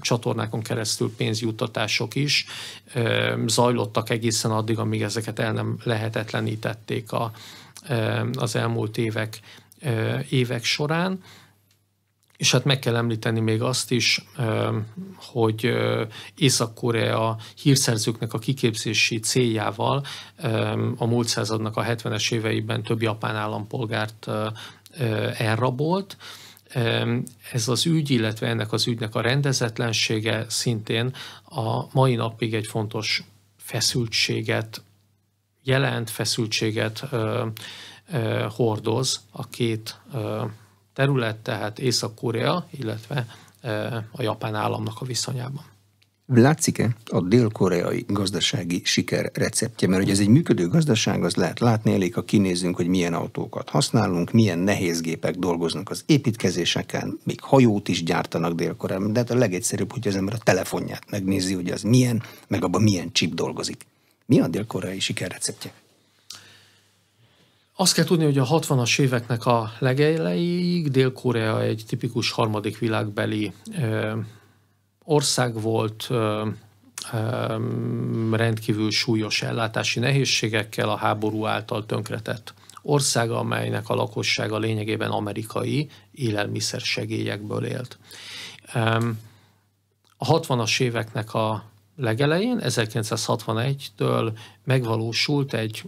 csatornákon keresztül pénzjutatások is zajlottak egészen addig, amíg ezeket el nem lehetetlenítették a, az elmúlt évek, évek során. És hát meg kell említeni még azt is, hogy Észak-Korea hírszerzőknek a kiképzési céljával a múlt századnak a 70-es éveiben több japán állampolgárt elrabolt, ez az ügy, illetve ennek az ügynek a rendezetlensége szintén a mai napig egy fontos feszültséget jelent, feszültséget ö, ö, hordoz a két ö, terület, tehát Észak-Korea, illetve a japán államnak a viszonyában. Látszik-e a dél-koreai gazdasági siker receptje? Mert hogy ez egy működő gazdaság, az lehet látni, elég ha kinézzünk, hogy milyen autókat használunk, milyen nehézgépek dolgoznak az építkezéseken, még hajót is gyártanak dél-koreában, de hát a legegyszerűbb, hogy az ember a telefonját megnézi, hogy az milyen, meg abban milyen chip dolgozik. Mi a dél-koreai siker receptje? Azt kell tudni, hogy a 60-as éveknek a legelejéig Dél-Korea egy tipikus harmadik világbeli ország volt ö, ö, rendkívül súlyos ellátási nehézségekkel, a háború által tönkretett ország, amelynek a lakossága lényegében amerikai élelmiszer segélyekből élt. A 60-as éveknek a legelején, 1961-től megvalósult egy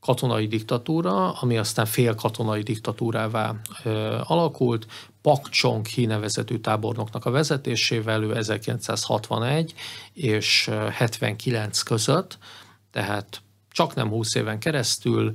katonai diktatúra, ami aztán félkatonai diktatúrává ö, alakult, Pak Chong Hi nevezetű tábornoknak a vezetésével, ő 1961 és 79 között, tehát csak nem 20 éven keresztül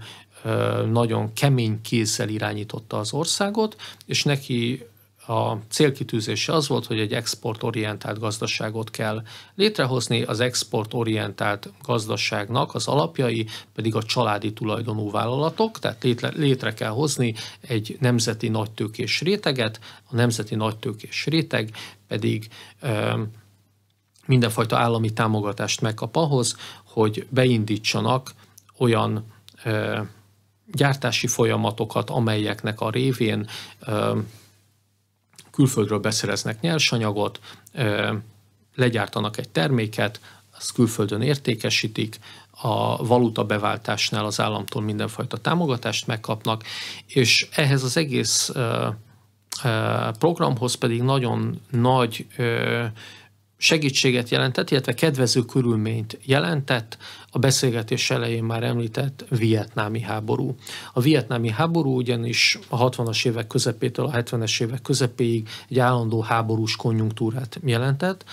nagyon kemény kézzel irányította az országot, és neki a célkitűzése az volt, hogy egy exportorientált gazdaságot kell létrehozni, az exportorientált gazdaságnak az alapjai pedig a családi tulajdonú vállalatok, tehát létre, létre kell hozni egy nemzeti nagytőkés réteget, a nemzeti nagytőkés réteg pedig ö, mindenfajta állami támogatást megkap ahhoz, hogy beindítsanak olyan ö, gyártási folyamatokat, amelyeknek a révén ö, külföldről beszereznek nyersanyagot, legyártanak egy terméket, azt külföldön értékesítik, a valuta beváltásnál az államtól mindenfajta támogatást megkapnak, és ehhez az egész programhoz pedig nagyon nagy segítséget jelentett, illetve kedvező körülményt jelentett a beszélgetés elején már említett vietnámi háború. A vietnámi háború ugyanis a 60-as évek közepétől a 70-es évek közepéig egy állandó háborús konjunktúrát jelentett,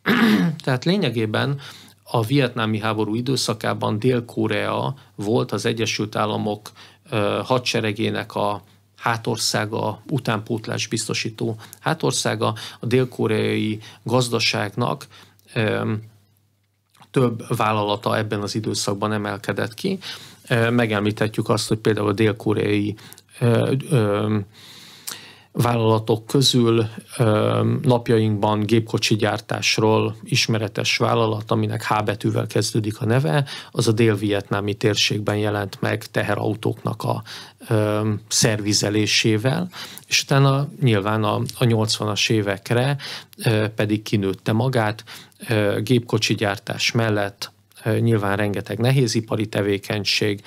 tehát lényegében a vietnámi háború időszakában Dél-Korea volt az Egyesült Államok hadseregének a hátországa, utánpótlás biztosító hátországa a dél-koreai gazdaságnak több vállalata ebben az időszakban emelkedett ki. Megemlíthetjük azt, hogy például a dél-koreai vállalatok közül napjainkban gépkocsi gyártásról ismeretes vállalat, aminek H betűvel kezdődik a neve, az a dél-vietnámi térségben jelent meg teherautóknak a szervizelésével, és utána nyilván a, a 80-as évekre pedig kinőtte magát, gépkocsi gyártás mellett nyilván rengeteg nehézipari tevékenység,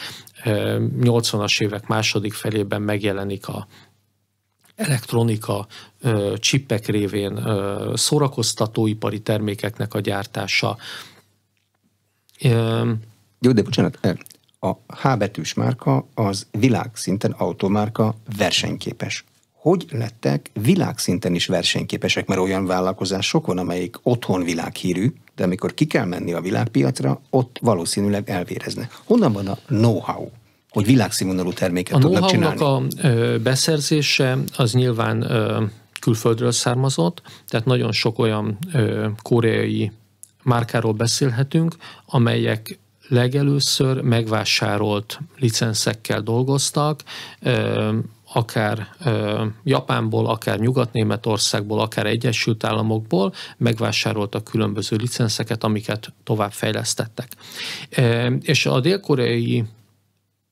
80-as évek második felében megjelenik a elektronika, csipek révén, szórakoztatóipari termékeknek a gyártása. Jó, de bocsánat, a H betűs márka az világszinten automárka versenyképes. Hogy lettek világszinten is versenyképesek, mert olyan vállalkozás sok van, amelyik otthon világhírű, de amikor ki kell menni a világpiacra, ott valószínűleg elvéreznek. Honnan van a know-how? hogy világszínvonalú terméket a tudnak csinálni. A beszerzése az nyilván külföldről származott, tehát nagyon sok olyan koreai márkáról beszélhetünk, amelyek legelőször megvásárolt licenszekkel dolgoztak, akár Japánból, akár Nyugat-Németországból, akár Egyesült Államokból megvásároltak különböző licenszeket, amiket tovább fejlesztettek. és a dél-koreai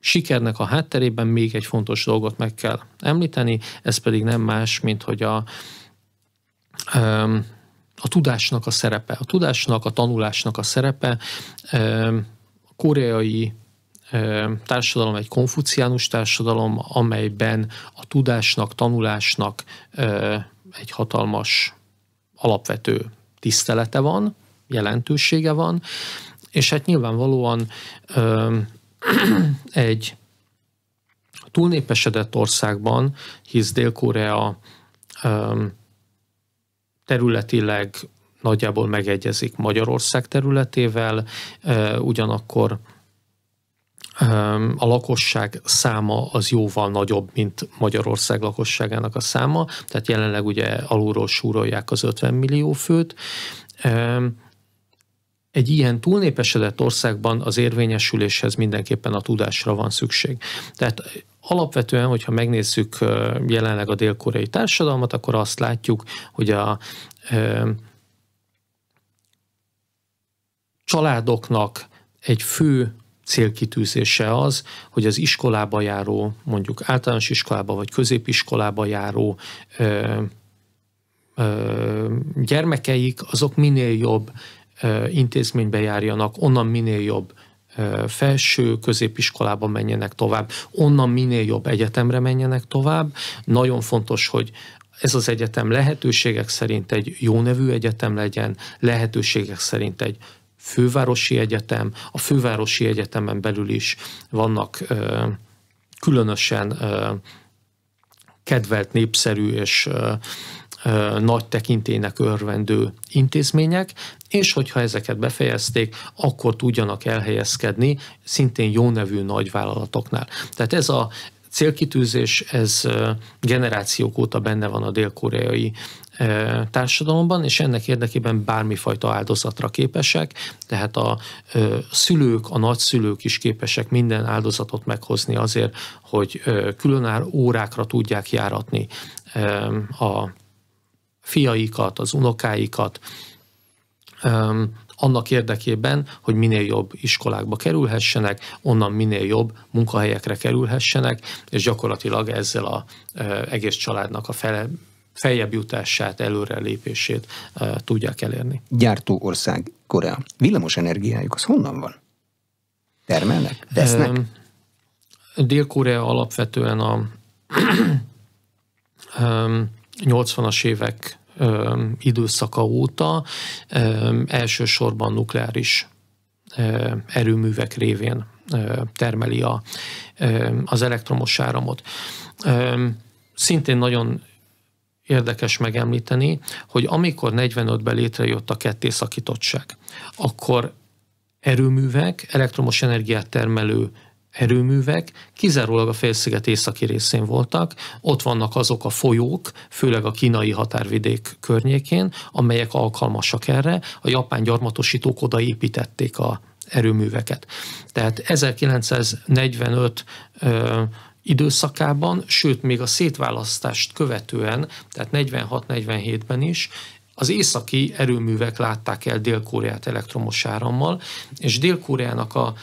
sikernek a hátterében még egy fontos dolgot meg kell említeni, ez pedig nem más, mint hogy a a tudásnak a szerepe. A tudásnak, a tanulásnak a szerepe a koreai társadalom egy konfuciánus társadalom, amelyben a tudásnak, tanulásnak egy hatalmas alapvető tisztelete van, jelentősége van, és hát nyilvánvalóan egy túlnépesedett országban, hisz Dél-Korea területileg nagyjából megegyezik Magyarország területével, ugyanakkor a lakosság száma az jóval nagyobb, mint Magyarország lakosságának a száma, tehát jelenleg ugye alulról súrolják az 50 millió főt, egy ilyen túlnépesedett országban az érvényesüléshez mindenképpen a tudásra van szükség. Tehát alapvetően, hogyha megnézzük jelenleg a dél-koreai társadalmat, akkor azt látjuk, hogy a családoknak egy fő célkitűzése az, hogy az iskolába járó, mondjuk általános iskolába vagy középiskolába járó ö, ö, gyermekeik, azok minél jobb intézménybe járjanak, onnan minél jobb felső középiskolába menjenek tovább, onnan minél jobb egyetemre menjenek tovább. Nagyon fontos, hogy ez az egyetem lehetőségek szerint egy jó nevű egyetem legyen, lehetőségek szerint egy fővárosi egyetem, a fővárosi egyetemen belül is vannak ö, különösen ö, kedvelt, népszerű és ö, nagy tekintének örvendő intézmények, és hogyha ezeket befejezték, akkor tudjanak elhelyezkedni szintén jó nevű nagyvállalatoknál. Tehát ez a célkitűzés, ez generációk óta benne van a dél-koreai társadalomban, és ennek érdekében bármifajta áldozatra képesek, tehát a szülők, a nagyszülők is képesek minden áldozatot meghozni azért, hogy külön órákra tudják járatni a fiaikat, az unokáikat, annak érdekében, hogy minél jobb iskolákba kerülhessenek, onnan minél jobb munkahelyekre kerülhessenek, és gyakorlatilag ezzel az egész családnak a fele, feljebb jutását, előrelépését e, tudják elérni. Gyártó ország Korea. Villamos energiájuk az honnan van? Termelnek? Vesznek? E, Dél-Korea alapvetően a 80-as évek időszaka óta elsősorban nukleáris erőművek révén termeli a, az elektromos áramot. Szintén nagyon érdekes megemlíteni, hogy amikor 45-ben létrejött a kettészakítottság, akkor erőművek, elektromos energiát termelő erőművek kizárólag a félsziget északi részén voltak, ott vannak azok a folyók, főleg a kínai határvidék környékén, amelyek alkalmasak erre, a japán gyarmatosítók oda építették a erőműveket. Tehát 1945 ö, időszakában, sőt még a szétválasztást követően, tehát 46-47-ben is, az északi erőművek látták el Dél-Koreát elektromos árammal, és Dél-Koreának a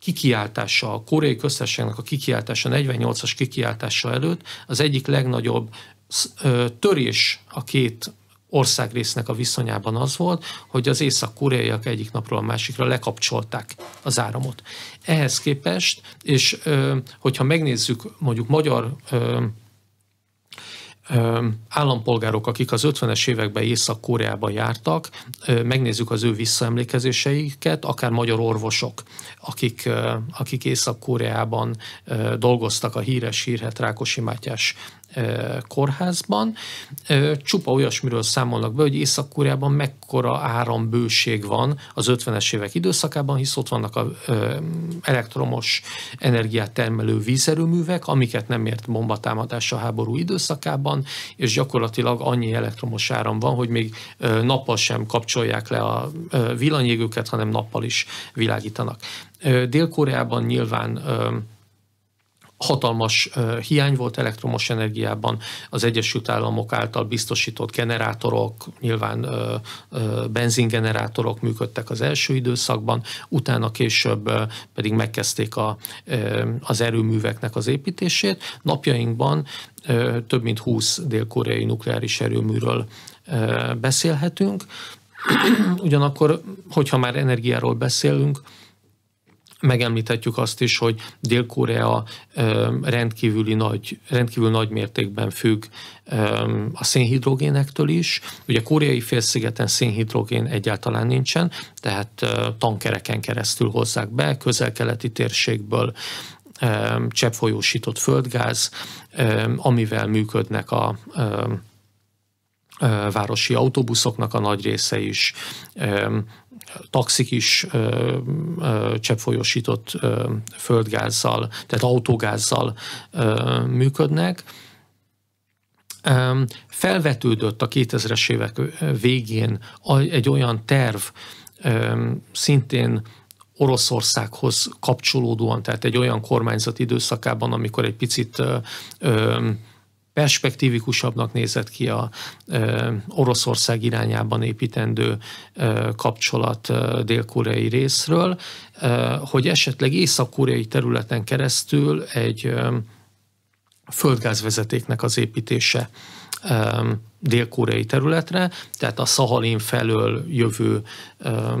kikiáltása, a koreai köztársaságnak a kikiáltása, 48-as kikiáltása előtt az egyik legnagyobb törés a két országrésznek a viszonyában az volt, hogy az észak-koreaiak egyik napról a másikra lekapcsolták az áramot. Ehhez képest, és hogyha megnézzük mondjuk magyar állampolgárok, akik az 50-es években észak koreában jártak, megnézzük az ő visszaemlékezéseiket, akár magyar orvosok, akik, akik Észak-Koreában dolgoztak a híres hírhet Rákosi Mátyás kórházban. Csupa olyasmiről számolnak be, hogy észak mekkora árambőség van az 50-es évek időszakában, hisz ott vannak a elektromos energiát termelő vízerőművek, amiket nem ért bombatámadás a háború időszakában, és gyakorlatilag annyi elektromos áram van, hogy még nappal sem kapcsolják le a villanyégőket, hanem nappal is világítanak. Dél-Koreában nyilván hatalmas hiány volt elektromos energiában, az Egyesült Államok által biztosított generátorok, nyilván benzingenerátorok működtek az első időszakban, utána később pedig megkezdték a, az erőműveknek az építését. Napjainkban több mint 20 dél-koreai nukleáris erőműről beszélhetünk. Ugyanakkor, hogyha már energiáról beszélünk, Megemlíthetjük azt is, hogy Dél-Korea rendkívüli nagy, rendkívül nagy mértékben függ a szénhidrogénektől is. Ugye koreai félszigeten szénhidrogén egyáltalán nincsen, tehát tankereken keresztül hozzák be, közel-keleti térségből cseppfolyósított földgáz, amivel működnek a városi autóbuszoknak a nagy része is, taxik is ö, ö, cseppfolyósított ö, földgázzal, tehát autógázzal ö, működnek. Ö, felvetődött a 2000-es évek végén egy olyan terv, ö, szintén Oroszországhoz kapcsolódóan, tehát egy olyan kormányzat időszakában, amikor egy picit ö, ö, perspektívikusabbnak nézett ki a ö, Oroszország irányában építendő ö, kapcsolat dél-koreai részről, ö, hogy esetleg észak-koreai területen keresztül egy ö, földgázvezetéknek az építése ö, dél-koreai területre, tehát a Szahalin felől jövő ö,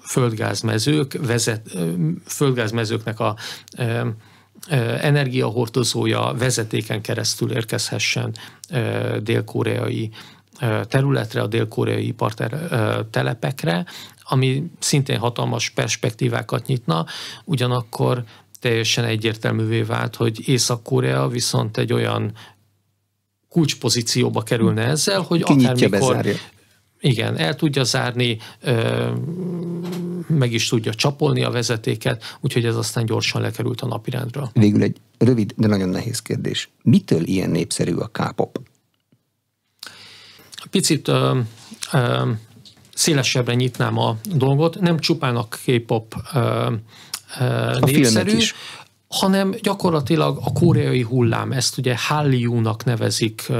földgázmezők, vezet, ö, földgázmezőknek a ö, energiahordozója vezetéken keresztül érkezhessen dél-koreai területre, a dél-koreai telepekre, ami szintén hatalmas perspektívákat nyitna, ugyanakkor teljesen egyértelművé vált, hogy Észak-Korea viszont egy olyan kulcspozícióba kerülne ezzel, hogy Kinyitja, akármikor bezárja igen, el tudja zárni, meg is tudja csapolni a vezetéket, úgyhogy ez aztán gyorsan lekerült a napirendről. Végül egy rövid, de nagyon nehéz kérdés. Mitől ilyen népszerű a K-pop? Picit ö, ö, szélesebbre nyitnám a dolgot. Nem csupán a K-pop ö, ö, népszerű, is hanem gyakorlatilag a koreai hullám, ezt ugye Hallyu-nak nevezik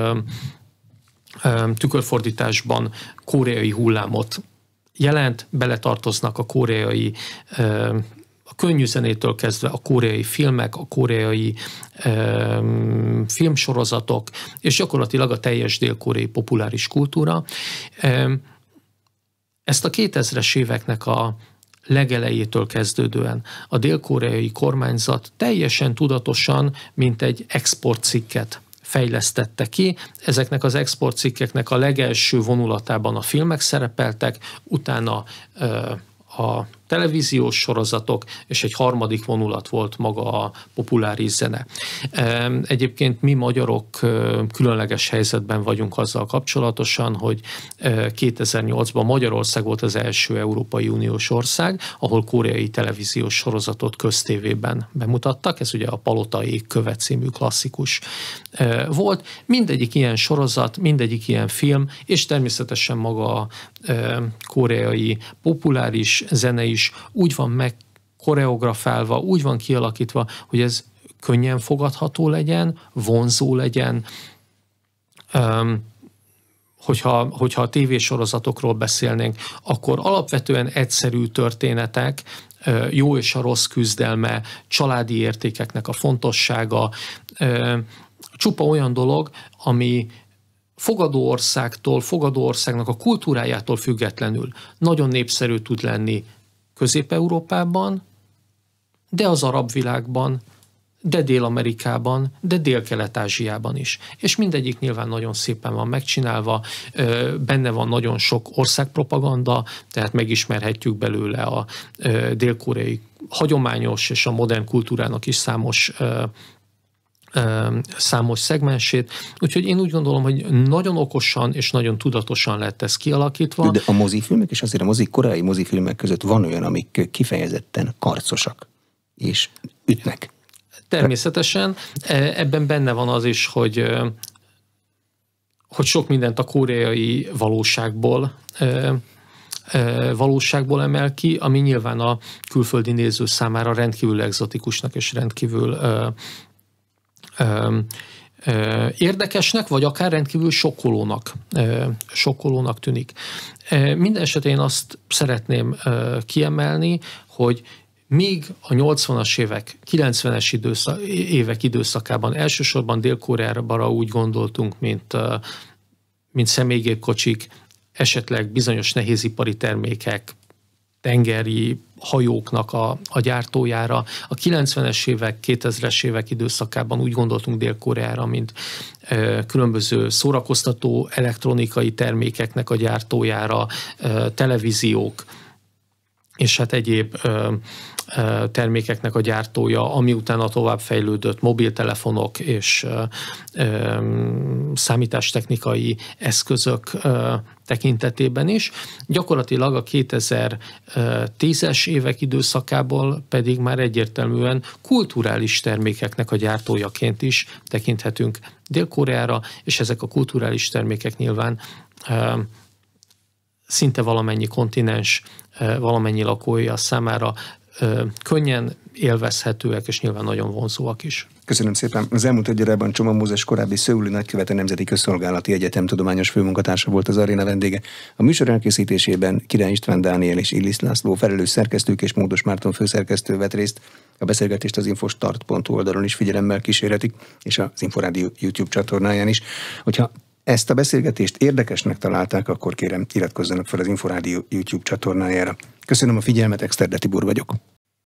tükörfordításban koreai hullámot jelent, beletartoznak a koreai a könnyű zenétől kezdve a koreai filmek, a koreai um, filmsorozatok, és gyakorlatilag a teljes dél-koreai populáris kultúra. Um, ezt a 2000-es éveknek a legelejétől kezdődően a dél-koreai kormányzat teljesen tudatosan, mint egy exportcikket fejlesztette ki. Ezeknek az exportcikkeknek a legelső vonulatában a filmek szerepeltek, utána a televíziós sorozatok, és egy harmadik vonulat volt maga a populáris zene. Egyébként mi magyarok különleges helyzetben vagyunk azzal kapcsolatosan, hogy 2008-ban Magyarország volt az első Európai Uniós ország, ahol koreai televíziós sorozatot köztévében bemutattak, ez ugye a Palotai követ című klasszikus volt. Mindegyik ilyen sorozat, mindegyik ilyen film, és természetesen maga a koreai populáris zenei is úgy van meg koreografálva, úgy van kialakítva, hogy ez könnyen fogadható legyen, vonzó legyen. Um, hogyha, hogyha a tévésorozatokról beszélnénk, akkor alapvetően egyszerű történetek, jó és a rossz küzdelme, családi értékeknek a fontossága, csupa olyan dolog, ami fogadó országtól, fogadó országnak a kultúrájától függetlenül nagyon népszerű tud lenni, Közép-Európában, de az arab világban, de Dél-Amerikában, de Dél-Kelet-Ázsiában is. És mindegyik nyilván nagyon szépen van megcsinálva, benne van nagyon sok országpropaganda, tehát megismerhetjük belőle a dél-koreai hagyományos és a modern kultúrának is számos számos szegmensét, úgyhogy én úgy gondolom, hogy nagyon okosan és nagyon tudatosan lett ez kialakítva. De a mozifilmek és azért a mozi, korai mozifilmek között van olyan, amik kifejezetten karcosak és ütnek. Természetesen e, ebben benne van az is, hogy hogy sok mindent a koreai valóságból valóságból emel ki, ami nyilván a külföldi néző számára rendkívül egzotikusnak és rendkívül érdekesnek, vagy akár rendkívül sokkolónak, sokkolónak tűnik. Minden esetén én azt szeretném kiemelni, hogy míg a 80-as évek, 90-es időszak, évek időszakában elsősorban Dél-Koreára úgy gondoltunk, mint, mint személygépkocsik, esetleg bizonyos nehézipari termékek, tengeri hajóknak a, a gyártójára. A 90-es évek, 2000-es évek időszakában úgy gondoltunk Dél-Koreára, mint e, különböző szórakoztató elektronikai termékeknek a gyártójára, e, televíziók, és hát egyéb ö, termékeknek a gyártója, ami utána továbbfejlődött mobiltelefonok és számítástechnikai eszközök tekintetében is. Gyakorlatilag a 2010-es évek időszakából pedig már egyértelműen kulturális termékeknek a gyártójaként is tekinthetünk Dél-Koreára, és ezek a kulturális termékek nyilván szinte valamennyi kontinens, valamennyi lakója számára könnyen élvezhetőek, és nyilván nagyon vonzóak is. Köszönöm szépen. Az elmúlt egy órában Csoma Mózes korábbi Szöuli nagykövete Nemzeti Közszolgálati Egyetem tudományos főmunkatársa volt az aréna vendége. A műsor elkészítésében Király István Dániel és Illis László felelős szerkesztők és Módos Márton főszerkesztő vett részt. A beszélgetést az infostart.hu oldalon is figyelemmel kísérhetik, és az Inforádió YouTube csatornáján is. Hogyha ezt a beszélgetést érdekesnek találták, akkor kérem iratkozzanak fel az Inforádió YouTube csatornájára. Köszönöm a figyelmet, Exterde Tibor vagyok.